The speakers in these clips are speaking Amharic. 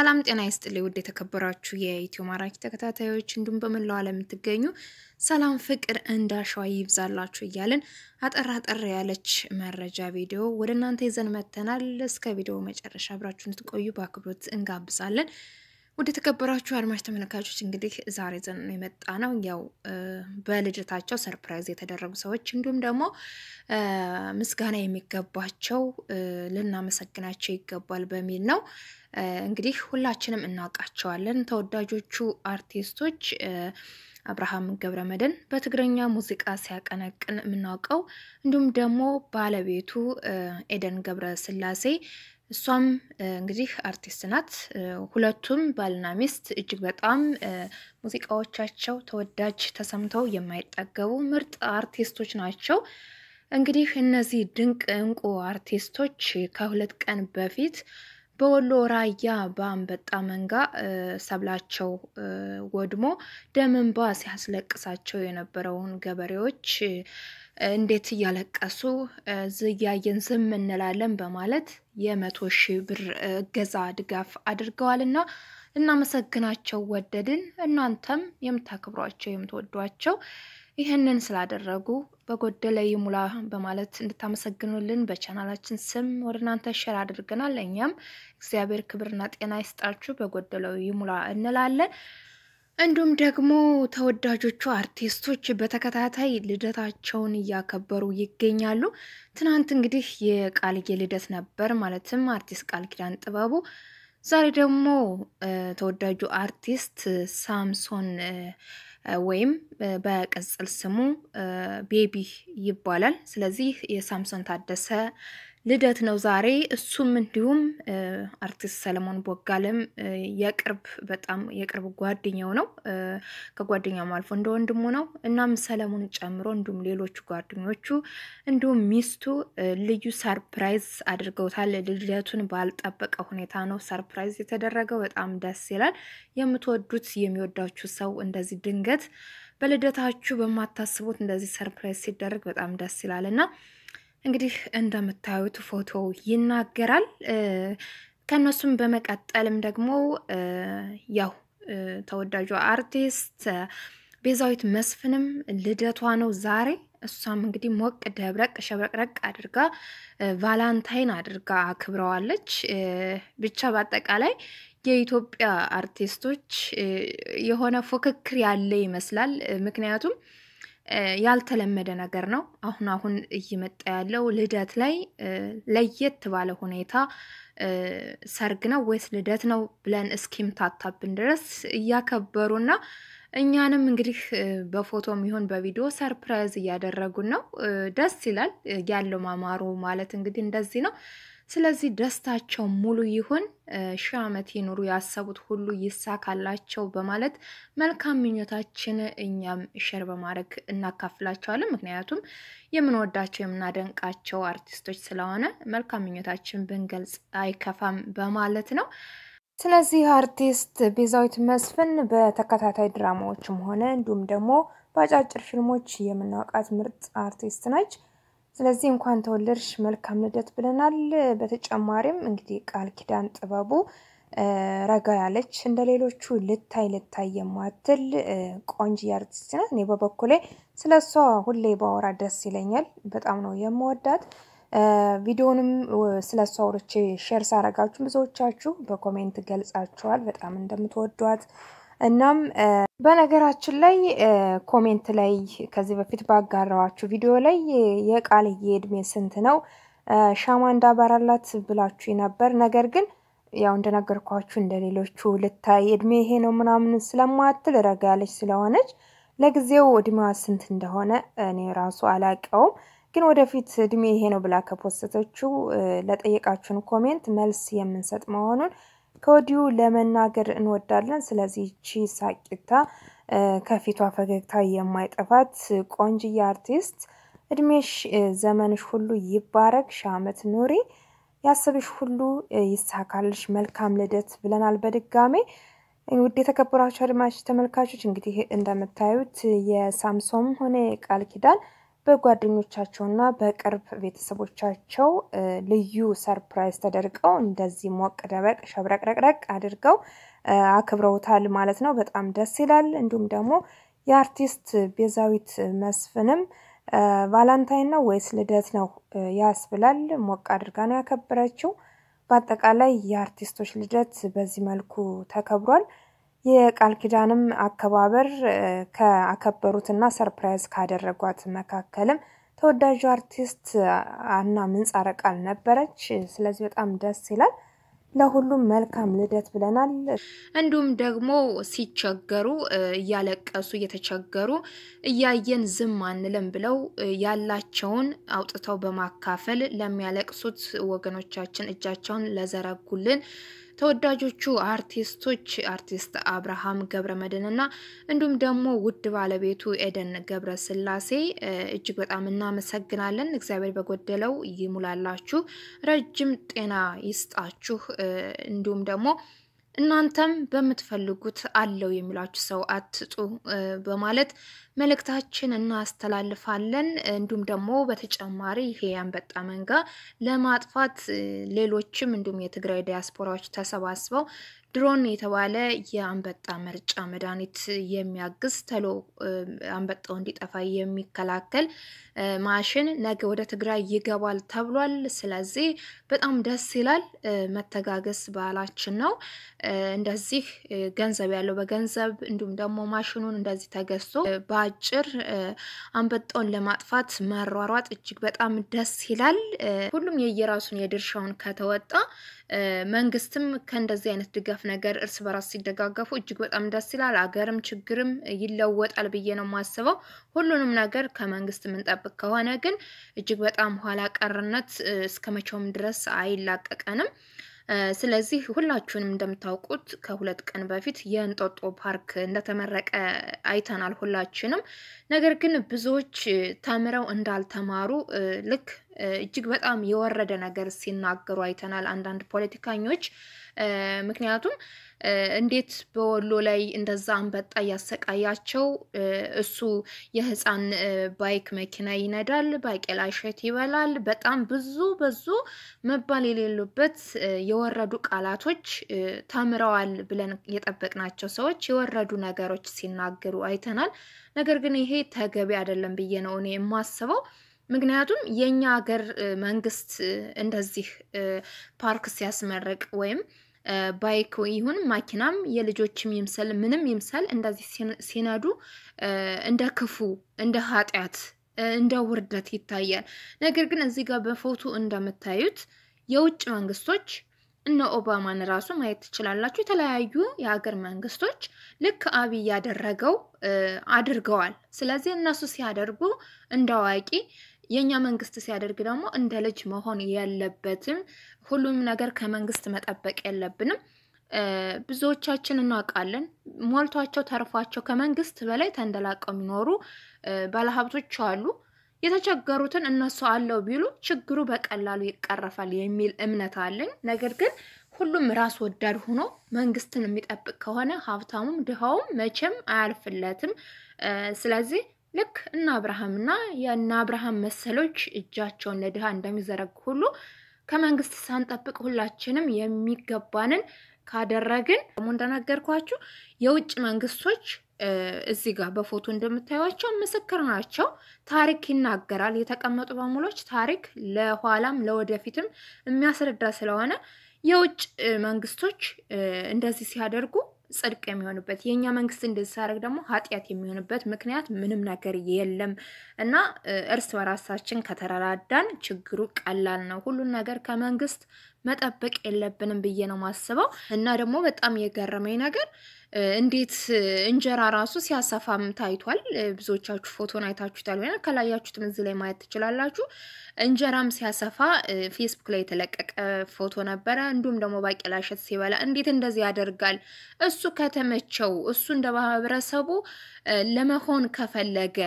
ሰላም ጤና ይስጥልኝ ውድ የተከበራችሁ የኢትዮ ማራኪ ተከታታዮች እንዲሁም በመላው ዓለም የምትገኙ ሰላም ፍቅር እንዳሸዋ ይብዛላችሁ እያልን አጠር አጠር ያለች መረጃ ቪዲዮ ወደ እናንተ ይዘን መጥተናል። እስከ ቪዲዮ መጨረሻ አብራችሁን ትቆዩ በአክብሮት እንጋብዛለን። ወደ ተከበራችሁ አድማጭ ተመልካቾች እንግዲህ ዛሬ ዘን የመጣ ነው ያው በልጅታቸው ሰርፕራይዝ የተደረጉ ሰዎች እንዲሁም ደግሞ ምስጋና የሚገባቸው ልናመሰግናቸው ይገባል በሚል ነው። እንግዲህ ሁላችንም እናውቃቸዋለን ተወዳጆቹ አርቲስቶች አብርሃም ገብረ መድን በትግረኛ ሙዚቃ ሲያቀነቅን የምናውቀው እንዲሁም ደግሞ ባለቤቱ ኤደን ገብረ ስላሴ እሷም እንግዲህ አርቲስት ናት። ሁለቱም ባልና ሚስት እጅግ በጣም ሙዚቃዎቻቸው ተወዳጅ ተሰምተው የማይጠገቡ ምርጥ አርቲስቶች ናቸው። እንግዲህ እነዚህ ድንቅ እንቁ አርቲስቶች ከሁለት ቀን በፊት በወሎ ራያ በአንበጣ መንጋ ሰብላቸው ወድሞ ደም እንባ ሲያስለቅሳቸው የነበረውን ገበሬዎች እንዴት እያለቀሱ ዝያየን ዝም እንላለን በማለት የመቶ ሺህ ብር እገዛ ድጋፍ አድርገዋልና እናመሰግናቸው ወደድን። እናንተም የምታከብሯቸው የምትወዷቸው ይህንን ስላደረጉ በጎደለ ይሙላ በማለት እንድታመሰግኑልን በቻናላችን ስም ወደ እናንተ ሸር አድርገናል። እኛም እግዚአብሔር ክብርና ጤና ይስጣችሁ በጎደለው ይሙላ እንላለን። እንዲሁም ደግሞ ተወዳጆቹ አርቲስቶች በተከታታይ ልደታቸውን እያከበሩ ይገኛሉ። ትናንት እንግዲህ የቃልዬ ልደት ነበር፣ ማለትም አርቲስት ቃል ኪዳን ጥበቡ። ዛሬ ደግሞ ተወዳጁ አርቲስት ሳምሶን ወይም በቅጽል ስሙ ቤቢ ይባላል። ስለዚህ የሳምሶን ታደሰ ልደት ነው ዛሬ። እሱም እንዲሁም አርቲስት ሰለሞን ቦጋለም የቅርብ በጣም የቅርብ ጓደኛው ነው፣ ከጓደኛውም አልፎ እንደ ወንድሙ ነው። እናም ሰለሞን ጨምሮ እንዲሁም ሌሎቹ ጓደኞቹ እንዲሁም ሚስቱ ልዩ ሰርፕራይዝ አድርገውታል። ልደቱን ባልጠበቀ ሁኔታ ነው ሰርፕራይዝ የተደረገው። በጣም ደስ ይላል። የምትወዱት የሚወዳችሁ ሰው እንደዚህ ድንገት በልደታችሁ በማታስቡት እንደዚህ ሰርፕራይዝ ሲደረግ በጣም ደስ ይላል እና እንግዲህ እንደምታዩት ፎቶው ይናገራል። ከእነሱም በመቀጠልም ደግሞ ያው ተወዳጇ አርቲስት ቤዛዊት መስፍንም ልደቷ ነው ዛሬ። እሷም እንግዲህ ሞቅ ደብረቅ ሸብረቅረቅ አድርጋ ቫላንታይን አድርጋ አክብረዋለች። ብቻ በአጠቃላይ የኢትዮጵያ አርቲስቶች የሆነ ፉክክር ያለ ይመስላል። ምክንያቱም ያልተለመደ ነገር ነው። አሁን አሁን እየመጣ ያለው ልደት ላይ ለየት ባለ ሁኔታ ሰርግ ነው ወይስ ልደት ነው ብለን እስኪምታታብን ድረስ እያከበሩና እኛንም እንግዲህ በፎቶም ይሁን በቪዲዮ ሰርፕራይዝ እያደረጉን ነው። ደስ ይላል ያለው ማማሩ ማለት እንግዲህ እንደዚህ ነው። ስለዚህ ደስታቸው ሙሉ ይሁን፣ ሺህ ዓመት ይኑሩ፣ ያሰቡት ሁሉ ይሳካላቸው በማለት መልካም ምኞታችን እኛም ሸር በማድረግ እናካፍላቸዋለን። ምክንያቱም የምንወዳቸው የምናደንቃቸው አርቲስቶች ስለሆነ መልካም ምኞታችን ብንገልጽ አይከፋም በማለት ነው። ስለዚህ አርቲስት ቤዛዊት መስፍን በተከታታይ ድራማዎችም ሆነ እንዲሁም ደግሞ በአጫጭር ፊልሞች የምናውቃት ምርጥ አርቲስት ነች። ስለዚህ እንኳን ተወለድሽ መልካም ልደት ብለናል። በተጨማሪም እንግዲህ ቃል ኪዳን ጥበቡ ረጋ ያለች እንደ ሌሎቹ ልታይ ልታይ የማትል ቆንጆ አርቲስት ናት። እኔ በበኩሌ ስለ እሷ ሁሌ ባወራ ደስ ይለኛል። በጣም ነው የምወዳት። ቪዲዮንም ስለ እሷ አውርቼ ሼር ሳረጋችሁ ብዙዎቻችሁ በኮሜንት ገልጻችኋል በጣም እንደምትወዷት እናም በነገራችን ላይ ኮሜንት ላይ ከዚህ በፊት ባጋራዋችሁ ቪዲዮ ላይ የቃልዬ እድሜ ስንት ነው ሻማ እንዳበራላት ብላችሁ ነበር። ነገር ግን ያው እንደነገርኳችሁ እንደሌሎቹ ልታይ እድሜ ይሄ ነው ምናምን ስለማትል ረጋ ያለች ስለሆነች ለጊዜው እድሜዋ ስንት እንደሆነ እኔ ራሱ አላውቀውም። ግን ወደፊት እድሜ ይሄ ነው ብላ ከፖስተቶቹ ለጠየቃችሁን ኮሜንት መልስ የምንሰጥ መሆኑን ከወዲሁ ለመናገር እንወዳለን። ስለዚህ ቺ ሳቂታ ከፊቷ ፈገግታ የማይጠፋት ቆንጅዬ አርቲስት እድሜሽ ዘመንሽ ሁሉ ይባረክ፣ ሺህ ዓመት ኑሪ፣ ያሰብሽ ሁሉ ይሳካልሽ፣ መልካም ልደት ብለናል በድጋሜ። ውድ የተከበራችሁ አድማጭ ተመልካቾች እንግዲህ እንደምታዩት የሳምሶም ሆነ የቃል ኪዳን በጓደኞቻቸውና በቅርብ ቤተሰቦቻቸው ልዩ ሰርፕራይዝ ተደርገው እንደዚህ ሞቅ ደበቅ ሸብረቅረቅረቅ አድርገው አክብረውታል ማለት ነው። በጣም ደስ ይላል። እንዲሁም ደግሞ የአርቲስት ቤዛዊት መስፍንም ቫላንታይን ነው ወይስ ልደት ነው ያስብላል ሞቅ አድርጋ ነው ያከበረችው። በአጠቃላይ የአርቲስቶች ልደት በዚህ መልኩ ተከብሯል። የቃል ኪዳንም አከባበር ከአከበሩትና ሰርፕራይዝ ካደረጓት መካከልም ተወዳጁ አርቲስት አና ምንጻረ ቃል ነበረች። ስለዚህ በጣም ደስ ይላል። ለሁሉም መልካም ልደት ብለናል። እንዲሁም ደግሞ ሲቸገሩ እያለቀሱ እየተቸገሩ እያየን ዝም አንልም ብለው ያላቸውን አውጥተው በማካፈል ለሚያለቅሱት ወገኖቻችን እጃቸውን ለዘረጉልን ተወዳጆቹ አርቲስቶች አርቲስት አብርሃም ገብረ መድን እንዲሁም ደግሞ ውድ ባለቤቱ ኤደን ገብረ ስላሴ እጅግ በጣም እናመሰግናለን። እግዚአብሔር በጎደለው ይሙላላችሁ፣ ረጅም ጤና ይስጣችሁ። እንዲሁም ደግሞ እናንተም በምትፈልጉት አለው የሚሏችሁ ሰው አትጡ በማለት መልእክታችን እናስተላልፋለን። እንዲሁም ደግሞ በተጨማሪ ይሄ የአንበጣ መንጋ ለማጥፋት ሌሎችም እንዲሁም የትግራይ ዲያስፖራዎች ተሰባስበው ድሮን የተባለ የአንበጣ መርጫ መድኃኒት የሚያግዝ ተሎ አንበጣው እንዲጠፋ የሚከላከል ማሽን ነገ ወደ ትግራይ ይገባል ተብሏል። ስለዚህ በጣም ደስ ይላል። መተጋገስ ባህላችን ነው። እንደዚህ ገንዘብ ያለው በገንዘብ እንዲሁም ደግሞ ማሽኑን እንደዚህ ተገዝቶ በአጭር አንበጣውን ለማጥፋት መሯሯጥ እጅግ በጣም ደስ ይላል። ሁሉም የየራሱን የድርሻውን ከተወጣ መንግስትም ከእንደዚህ አይነት ድጋፍ ነገር እርስ በራስ ሲደጋገፉ እጅግ በጣም ደስ ይላል። አገርም ችግርም ይለወጣል ብዬ ነው የማስበው። ሁሉንም ነገር ከመንግስት የምንጠብቅ ከሆነ ግን እጅግ በጣም ኋላ ቀርነት እስከ መቼውም ድረስ አይላቀቀንም። ስለዚህ ሁላችሁንም እንደምታውቁት ከሁለት ቀን በፊት የእንጦጦ ፓርክ እንደተመረቀ አይተናል ሁላችንም። ነገር ግን ብዙዎች ተምረው እንዳልተማሩ ልክ እጅግ በጣም የወረደ ነገር ሲናገሩ አይተናል። አንዳንድ ፖለቲከኞች ምክንያቱም እንዴት በወሎ ላይ እንደዛ አንበጣ እያሰቃያቸው እሱ የህፃን ባይክ መኪና ይነዳል፣ ባቄላ እሸት ይበላል። በጣም ብዙ ብዙ መባል የሌሉበት የወረዱ ቃላቶች ተምረዋል ብለን የጠበቅናቸው ሰዎች የወረዱ ነገሮች ሲናገሩ አይተናል። ነገር ግን ይሄ ተገቢ አይደለም ብዬ ነው እኔ የማስበው። ምክንያቱም የእኛ ሀገር መንግስት እንደዚህ ፓርክ ሲያስመርቅ ወይም ባይክ ይሁን ማኪናም የልጆችም ይምሰል ምንም ይምሰል እንደዚህ ሲነዱ እንደ ክፉ እንደ ኃጢአት እንደ ውርደት ይታያል። ነገር ግን እዚህ ጋር በፎቶ እንደምታዩት የውጭ መንግስቶች እነ ኦባማን ራሱ ማየት ትችላላችሁ። የተለያዩ የሀገር መንግስቶች ልክ አብይ ያደረገው አድርገዋል። ስለዚህ እነሱ ሲያደርጉ እንደ አዋቂ የእኛ መንግስት ሲያደርግ ደግሞ እንደ ልጅ መሆን ያለበትም ሁሉም ነገር ከመንግስት መጠበቅ የለብንም። ብዙዎቻችን እናውቃለን። ሞልቷቸው ተርፏቸው ከመንግስት በላይ ተንደላቀው የሚኖሩ ባለሀብቶች አሉ። የተቸገሩትን እነሱ አለው ቢሉ ችግሩ በቀላሉ ይቀረፋል የሚል እምነት አለኝ። ነገር ግን ሁሉም ራስ ወዳድ ሆኖ መንግስትን የሚጠብቅ ከሆነ ሀብታሙም ድሃውም መቼም አያልፍለትም። ስለዚህ ልክ እነ አብርሃምና የእነ አብርሃም መሰሎች እጃቸውን ለድሃ እንደሚዘረጉ ሁሉ ከመንግስት ሳንጠብቅ ሁላችንም የሚገባንን ካደረግን ደግሞ እንደነገርኳችሁ የውጭ መንግስቶች እዚህ ጋር በፎቶ እንደምታዩቸው ምስክር ናቸው። ታሪክ ይናገራል። የተቀመጡ በሙሎች ታሪክ ለኋላም ለወደፊትም የሚያስረዳ ስለሆነ የውጭ መንግስቶች እንደዚህ ሲያደርጉ ጽድቅ የሚሆንበት የእኛ መንግስት እንደዚህ ሳደርግ ደግሞ ኃጢአት የሚሆንበት ምክንያት ምንም ነገር የለም እና እርስ በራሳችን ከተረዳዳን ችግሩ ቀላል ነው። ሁሉን ነገር ከመንግስት መጠበቅ የለብንም ብዬ ነው ማስበው። እና ደግሞ በጣም የገረመኝ ነገር እንዴት እንጀራ ራሱ ሲያሰፋም ታይቷል። ብዙዎቻችሁ ፎቶን አይታችሁታል ወይ ከላያችሁትም እዚህ ላይ ማየት ትችላላችሁ። እንጀራም ሲያሰፋ ፌስቡክ ላይ የተለቀቀ ፎቶ ነበረ። እንዲሁም ደግሞ ባቄላ እሸት ሲበላ እንዴት እንደዚህ ያደርጋል? እሱ ከተመቸው እሱ እንደ ማህበረሰቡ ለመሆን ከፈለገ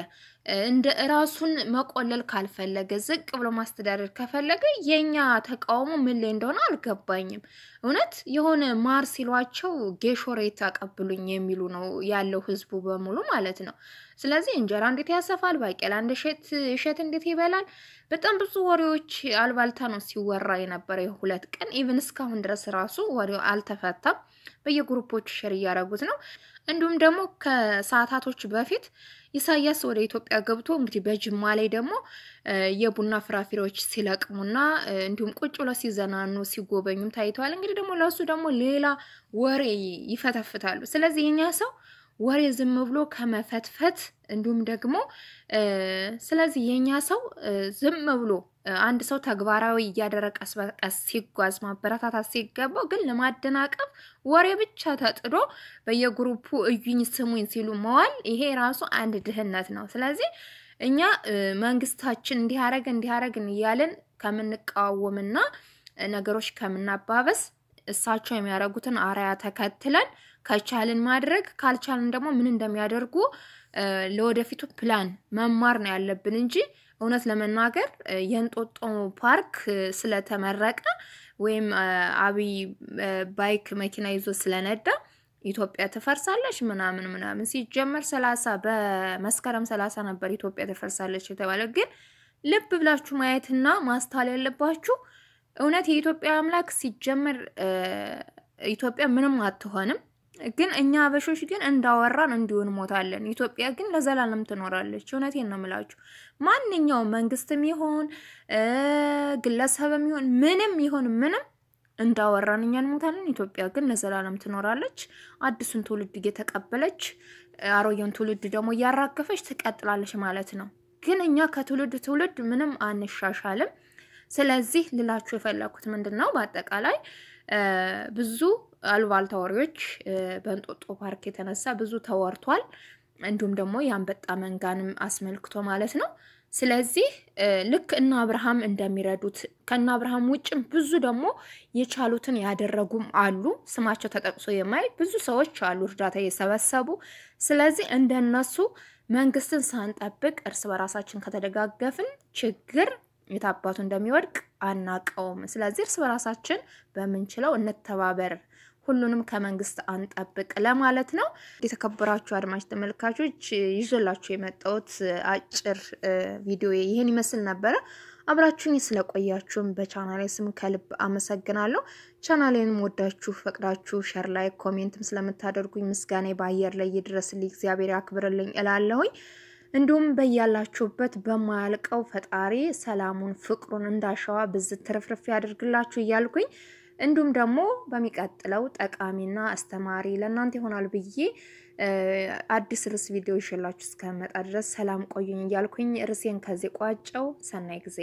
እንደ ራሱን መቆለል ካልፈለገ ዝቅ ብሎ ማስተዳደር ከፈለገ የኛ ተቃውሞ ምን ላይ እንደሆነ አልገባኝም። እውነት የሆነ ማር ሲሏቸው ጌሾ ሬት አቀብሉኝ የሚሉ ነው ያለው ህዝቡ በሙሉ ማለት ነው። ስለዚህ እንጀራ እንዴት ያሰፋል፣ ባቄላ እንደ እሸት እንዴት ይበላል። በጣም ብዙ ወሬዎች አልባልታ ነው ሲወራ የነበረ የሁለት ቀን ኢቭን እስካሁን ድረስ ራሱ ወሬው አልተፈታም። በየግሩፖቹ ሸር እያደረጉት ነው። እንዲሁም ደግሞ ከሰዓታቶች በፊት ኢሳያስ ወደ ኢትዮጵያ ገብቶ እንግዲህ በጅማ ላይ ደግሞ የቡና ፍራፍሬዎች ሲለቅሙና እንዲሁም ቁጭ ብለው ሲዘናኑ ሲጎበኙም ታይተዋል። እንግዲህ ደግሞ ለሱ ደግሞ ሌላ ወሬ ይፈተፍታሉ። ስለዚህ የኛ ሰው ወሬ ዝም ብሎ ከመፈትፈት እንዲሁም ደግሞ ስለዚህ የኛ ሰው ዝም ብሎ አንድ ሰው ተግባራዊ እያደረገ ቀስ በቀስ ሲጓዝ ማበረታታት ሲገባው ግን ለማደናቀፍ ወሬ ብቻ ተጥዶ በየግሩፑ እዩኝ ስሙኝ ሲሉ መዋል ይሄ ራሱ አንድ ድህነት ነው። ስለዚህ እኛ መንግስታችን እንዲያረግ እንዲያረግን እያለን ከምንቃወምና ነገሮች ከምናባበስ እሳቸው የሚያደርጉትን አርያ ተከትለን ከቻልን ማድረግ ካልቻልን ደግሞ ምን እንደሚያደርጉ ለወደፊቱ ፕላን መማር ነው ያለብን እንጂ እውነት ለመናገር የእንጦጦ ፓርክ ስለተመረቀ ወይም አብይ ባይክ መኪና ይዞ ስለነዳ ኢትዮጵያ ትፈርሳለች ምናምን ምናምን። ሲጀመር ሰላሳ በመስከረም ሰላሳ ነበር ኢትዮጵያ ትፈርሳለች የተባለ። ግን ልብ ብላችሁ ማየትና ማስተዋል ያለባችሁ እውነት የኢትዮጵያ አምላክ ሲጀመር ኢትዮጵያ ምንም አትሆንም። ግን እኛ አበሾች ግን እንዳወራን እንዲሆን ሞታለን። ኢትዮጵያ ግን ለዘላለም ትኖራለች። እውነቴን ነው የምላችሁ። ማንኛውም መንግስትም ይሆን ግለሰብም ይሆን ምንም ይሆን ምንም እንዳወራን እኛ እንሞታለን። ኢትዮጵያ ግን ለዘላለም ትኖራለች። አዲሱን ትውልድ እየተቀበለች አሮጌውን ትውልድ ደግሞ እያራገፈች ትቀጥላለች ማለት ነው። ግን እኛ ከትውልድ ትውልድ ምንም አንሻሻልም። ስለዚህ ልላችሁ የፈለኩት ምንድን ነው በአጠቃላይ ብዙ አሉባልታ ወሬዎች በእንጦጦ ፓርክ የተነሳ ብዙ ተወርቷል። እንዲሁም ደግሞ የአንበጣ መንጋንም አስመልክቶ ማለት ነው። ስለዚህ ልክ እነ አብርሃም እንደሚረዱት ከእነ አብርሃም ውጭም ብዙ ደግሞ የቻሉትን ያደረጉም አሉ። ስማቸው ተጠቅሶ የማይ ብዙ ሰዎች አሉ እርዳታ እየሰበሰቡ። ስለዚህ እንደነሱ መንግስትን ሳንጠብቅ እርስ በራሳችን ከተደጋገፍን ችግር የታባቱ እንደሚወድቅ አናቀውም። ስለዚህ እርስ በራሳችን በምንችለው እንተባበር። ሁሉንም ከመንግስት አንጠብቅ ለማለት ነው። የተከበራችሁ አድማጭ ተመልካቾች ይዤላችሁ የመጣሁት አጭር ቪዲዮ ይህን ይመስል ነበረ። አብራችሁኝ ስለቆያችሁም በቻናሌ ስም ከልብ አመሰግናለሁ። ቻናሌንም ወዳችሁ ፈቅዳችሁ ሸር ላይ ኮሜንትም ስለምታደርጉኝ ምስጋኔ በአየር ላይ ይድረስልኝ፣ እግዚአብሔር ያክብርልኝ እላለሁኝ። እንዲሁም በያላችሁበት በማያልቀው ፈጣሪ ሰላሙን ፍቅሩን እንዳሸዋ ብዝት ትርፍርፍ ያደርግላችሁ እያልኩኝ እንዲሁም ደግሞ በሚቀጥለው ጠቃሚና አስተማሪ ለእናንተ ይሆናል ብዬ አዲስ ርዕስ ቪዲዮ ይሽላችሁ እስከመጣ ድረስ ሰላም ቆዩኝ እያልኩኝ ርዕሴን ከዚህ ቋጨው። ሰናይ ጊዜ